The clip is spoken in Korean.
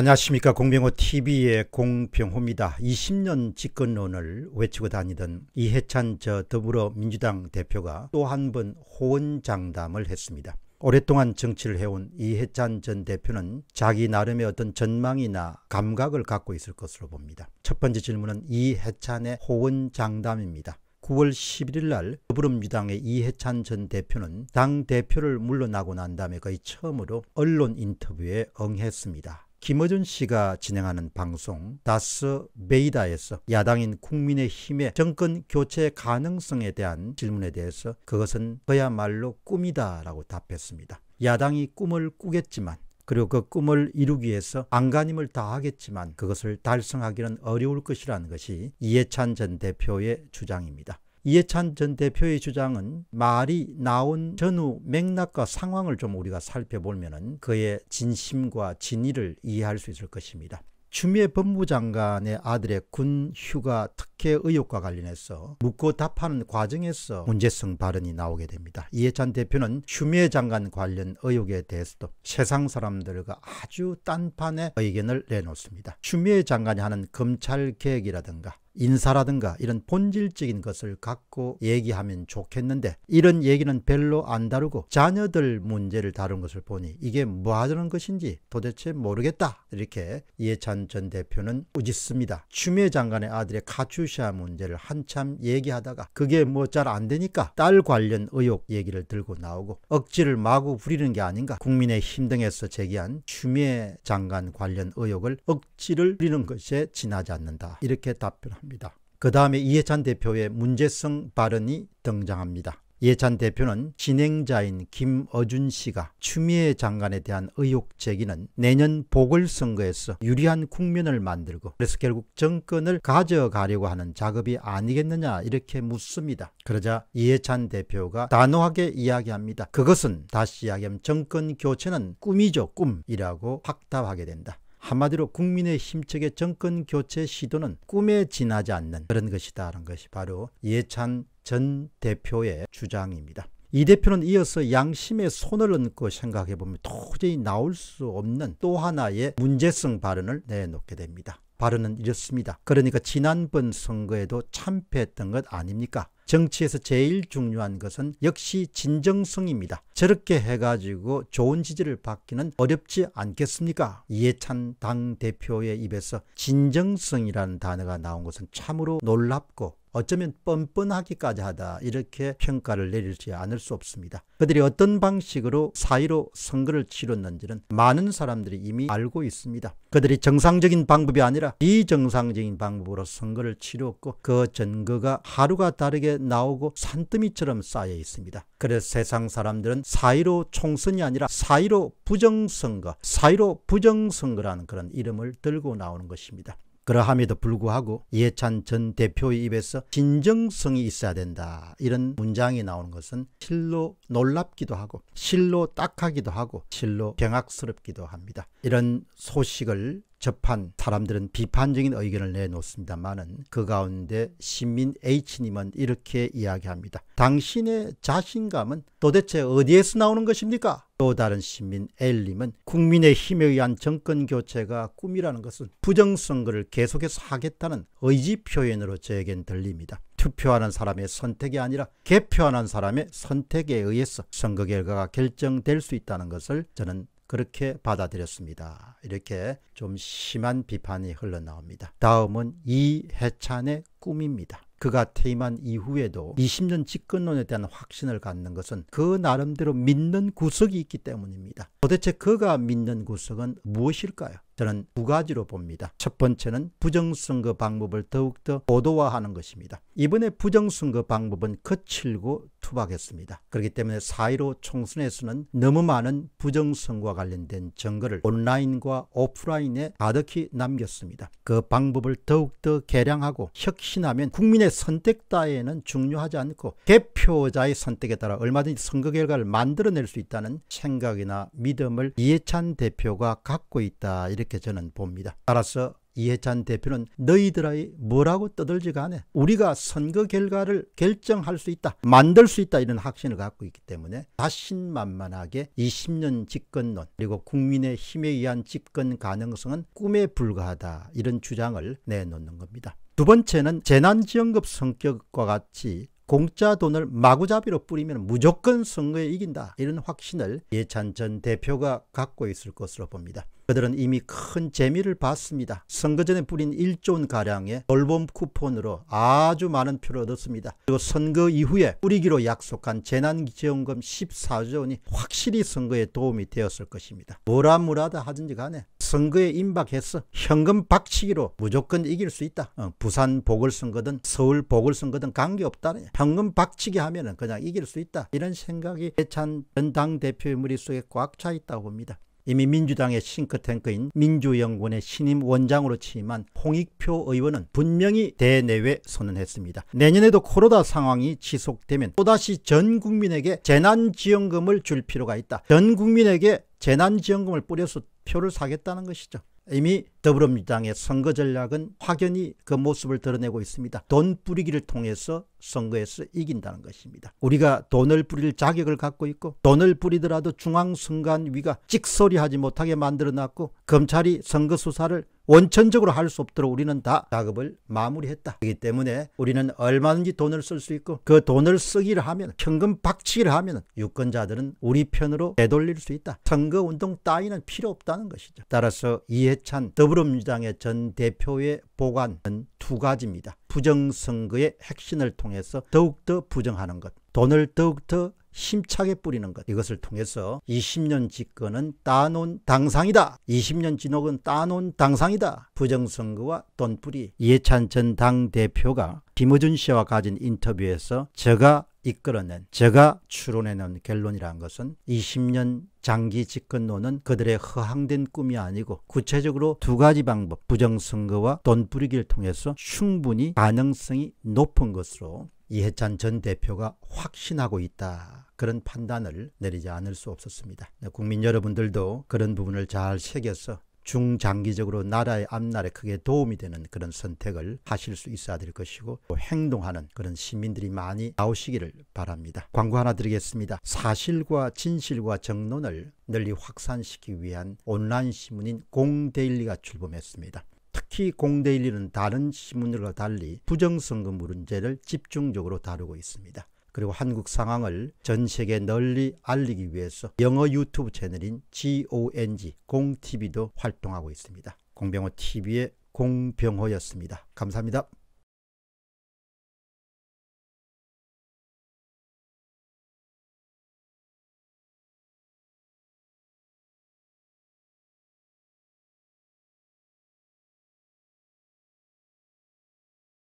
안녕하십니까 공병호 TV의 공병호입니다. 20년 집권론을 외치고 다니던 이해찬 저 더불어민주당 대표가 또 한 번 호언장담을 했습니다. 오랫동안 정치를 해온 이해찬 전 대표는 자기 나름의 어떤 전망이나 감각을 갖고 있을 것으로 봅니다. 첫 번째 질문은 이해찬의 호언장담입니다. 9월 11일 날 더불어민주당의 이해찬 전 대표는 당 대표를 물러나고 난 다음에 거의 처음으로 언론 인터뷰에 응했습니다. 김어준 씨가 진행하는 방송 다스 베이다에서 야당인 국민의힘의 정권 교체 가능성에 대한 질문에 대해서 그것은 그야말로 꿈이다 라고 답했습니다. 야당이 꿈을 꾸겠지만 그리고 그 꿈을 이루기 위해서 안간힘을 다하겠지만 그것을 달성하기는 어려울 것이라는 것이 이해찬 전 대표의 주장입니다. 이해찬 전 대표의 주장은 말이 나온 전후 맥락과 상황을 좀 우리가 살펴보면 그의 진심과 진의를 이해할 수 있을 것입니다. 추미애 법무 장관의 아들의 군 휴가 특혜 의혹과 관련해서 묻고 답하는 과정에서 문제성 발언이 나오게 됩니다. 이해찬 대표는 추미애 장관 관련 의혹에 대해서도 세상 사람들과 아주 딴판의 의견을 내놓습니다. 추미애 장관이 하는 검찰 개혁이라든가 인사라든가 이런 본질적인 것을 갖고 얘기하면 좋겠는데 이런 얘기는 별로 안 다루고 자녀들 문제를 다룬 것을 보니 이게 뭐 하자는 것인지 도대체 모르겠다. 이렇게 이해찬 전 대표는 우짓습니다. 추미애 장관의 아들의 카츄샤 문제를 한참 얘기하다가 그게 뭐 잘 안 되니까 딸 관련 의혹 얘기를 들고 나오고 억지를 마구 부리는 게 아닌가 국민의힘 등에서 제기한 추미애 장관 관련 의혹을 억지를 부리는 것에 지나지 않는다. 이렇게 답변합니다. 합니다. 그 다음에 이해찬 대표의 문제성 발언이 등장합니다. 이해찬 대표는 진행자인 김어준 씨가 추미애 장관에 대한 의혹 제기는 내년 보궐선거에서 유리한 국면을 만들고 그래서 결국 정권을 가져가려고 하는 작업이 아니겠느냐 이렇게 묻습니다. 그러자 이해찬 대표가 단호하게 이야기합니다. 그것은 다시 이야기하면 정권 교체는 꿈이죠 꿈이라고 확답하게 된다. 한마디로 국민의힘 측의 정권 교체 시도는 꿈에 지나지 않는 그런 것이다 라는 것이 바로 예찬 전 대표의 주장입니다. 이 대표는 이어서 양심의 손을 얹고 생각해보면 도저히 나올 수 없는 또 하나의 문제성 발언을 내놓게 됩니다. 발언은 이렇습니다. 그러니까 지난번 선거에도 참패했던 것 아닙니까? 정치에서 제일 중요한 것은 역시 진정성입니다. 저렇게 해가지고 좋은 지지를 받기는 어렵지 않겠습니까? 이해찬 당대표의 입에서 진정성이라는 단어가 나온 것은 참으로 놀랍고 어쩌면 뻔뻔하기까지 하다 이렇게 평가를 내리지 않을 수 없습니다. 그들이 어떤 방식으로 사이로 선거를 치렀는지는 많은 사람들이 이미 알고 있습니다. 그들이 정상적인 방법이 아니라 비정상적인 방법으로 선거를 치렀고 그 증거가 하루가 다르게 나오고 산더미처럼 쌓여 있습니다. 그래서 세상 사람들은 사이로 총선이 아니라 사이로 부정선거, 사이로 부정선거라는 그런 이름을 들고 나오는 것입니다. 그러함에도 불구하고 이해찬 전 대표의 입에서 진정성이 있어야 된다. 이런 문장이 나오는 것은 실로 놀랍기도 하고 실로 딱하기도 하고 실로 경악스럽기도 합니다. 이런 소식을 접한 사람들은 비판적인 의견을 내놓습니다만은 그 가운데 시민 H님은 이렇게 이야기합니다. 당신의 자신감은 도대체 어디에서 나오는 것입니까? 또 다른 시민 L님은 국민의 힘에 의한 정권 교체가 꿈이라는 것은 부정선거를 계속해서 하겠다는 의지 표현으로 저에겐 들립니다. 투표하는 사람의 선택이 아니라 개표하는 사람의 선택에 의해서 선거 결과가 결정될 수 있다는 것을 저는 그렇게 받아들였습니다. 이렇게 좀 심한 비판이 흘러나옵니다. 다음은 이해찬의 꿈입니다. 그가 퇴임한 이후에도 20년 집권론에 대한 확신을 갖는 것은 그 나름대로 믿는 구석이 있기 때문입니다. 도대체 그가 믿는 구석은 무엇일까요? 저는 두 가지로 봅니다. 첫 번째는 부정선거 방법을 더욱더 고도화하는 것입니다. 이번에 부정선거 방법은 거칠고 투박했습니다. 그렇기 때문에 4.15 총선에서는 너무 많은 부정선거와 관련된 증거를 온라인과 오프라인에 가득히 남겼습니다. 그 방법을 더욱더 개량하고 혁신하면 국민의 선택 따위에는 중요하지 않고 개표자의 선택에 따라 얼마든지 선거 결과를 만들어낼 수 있다는 생각이나 믿음을 이해찬 대표가 갖고 있다 이렇게 이렇게 저는 봅니다. 따라서 이해찬 대표는 너희들아이 뭐라고 떠들지가 않 우리가 선거 결과를 결정할 수 있다. 만들 수 있다. 이런 확신을 갖고 있기 때문에 자신만만하게 20년 집권론 그리고 국민의 힘에 의한 집권 가능성은 꿈에 불과하다. 이런 주장을 내놓는 겁니다. 두 번째는 재난지원급 성격과 같이 공짜 돈을 마구잡이로 뿌리면 무조건 선거에 이긴다 이런 확신을 예찬 전 대표가 갖고 있을 것으로 봅니다. 그들은 이미 큰 재미를 봤습니다. 선거 전에 뿌린 1조원가량의 돌봄 쿠폰으로 아주 많은 표를 얻었습니다. 그리고 선거 이후에 뿌리기로 약속한 재난지원금 14조 원이 확실히 선거에 도움이 되었을 것입니다. 뭐라 뭐라 하든지 간에 선거에 임박해서 현금 박치기로 무조건 이길 수 있다. 어, 부산 보궐선거든 서울 보궐선거든 관계없다. 현금 박치기 하면은 그냥 이길 수 있다. 이런 생각이 해찬 전당 대표의 머릿속에 꽉 차 있다고 봅니다. 이미 민주당의 싱크탱크인 민주연구원의 신임 원장으로 취임한 홍익표 의원은 분명히 대내외 선언했습니다. 내년에도 코로나 상황이 지속되면 또다시 전 국민에게 재난지원금을 줄 필요가 있다. 전 국민에게 재난지원금을 뿌려서 표를 사겠다는 것이죠. 이미 더불어민주당의 선거 전략은 확연히 그 모습을 드러내고 있습니다. 돈 뿌리기를 통해서 선거에서 이긴다는 것입니다. 우리가 돈을 뿌릴 자격을 갖고 있고 돈을 뿌리더라도 중앙선관위가 찍소리하지 못하게 만들어놨고 검찰이 선거 수사를 원천적으로 할 수 없도록 우리는 다 작업을 마무리했다. 그렇기 때문에 우리는 얼마든지 돈을 쓸 수 있고 그 돈을 쓰기를 하면 현금 박치기를 하면 유권자들은 우리 편으로 되돌릴 수 있다. 선거운동 따위는 필요 없다는 것이죠. 따라서 이해찬 더 더불어민주당의 전 대표의 보관은 두 가지입니다. 부정선거의 핵심을 통해서 더욱더 부정하는 것, 돈을 더욱더 힘차게 뿌리는 것 이것을 통해서 20년 집권은 따놓은 당상이다. 20년 진옥은 따놓은 당상이다. 부정선거와 돈뿌리 이해찬 전 당대표가 김어준 씨와 가진 인터뷰에서 제가 이끌어낸 제가 추론해낸 결론이라는 것은 20년 장기 집권론은 그들의 허황된 꿈이 아니고 구체적으로 두 가지 방법 부정선거와 돈 뿌리기를 통해서 충분히 가능성이 높은 것으로 이해찬 전 대표가 확신하고 있다. 그런 판단을 내리지 않을 수 없었습니다. 네, 국민 여러분들도 그런 부분을 잘 새겨서 중장기적으로 나라의 앞날에 크게 도움이 되는 그런 선택을 하실 수 있어야 될 것이고 행동하는 그런 시민들이 많이 나오시기를 바랍니다. 광고 하나 드리겠습니다. 사실과 진실과 정론을 널리 확산시키기 위한 온라인 신문인 공데일리가 출범했습니다. 특히 공데일리는 다른 신문들과 달리 부정선거 문제를 집중적으로 다루고 있습니다. 그리고 한국 상황을 전 세계 널리 알리기 위해서 영어 유튜브 채널인 GONG 공TV도 활동하고 있습니다. 공병호 TV의 공병호였습니다. 감사합니다.